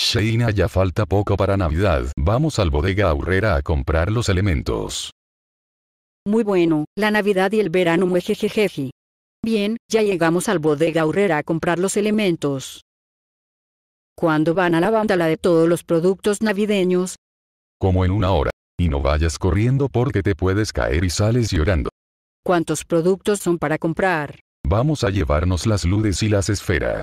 Sheina ya falta poco para Navidad, vamos al bodega aurrera a comprar los elementos. Muy bueno, la Navidad y el verano jejeje. Bien, ya llegamos al bodega aurrera a comprar los elementos. ¿Cuándo van a la la de todos los productos navideños? Como en una hora. Y no vayas corriendo porque te puedes caer y sales llorando. ¿Cuántos productos son para comprar? Vamos a llevarnos las luces y las esferas.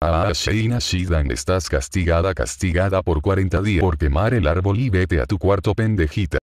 Ah, Sheina Shidan, estás castigada, castigada por 40 días por quemar el árbol y vete a tu cuarto, pendejita.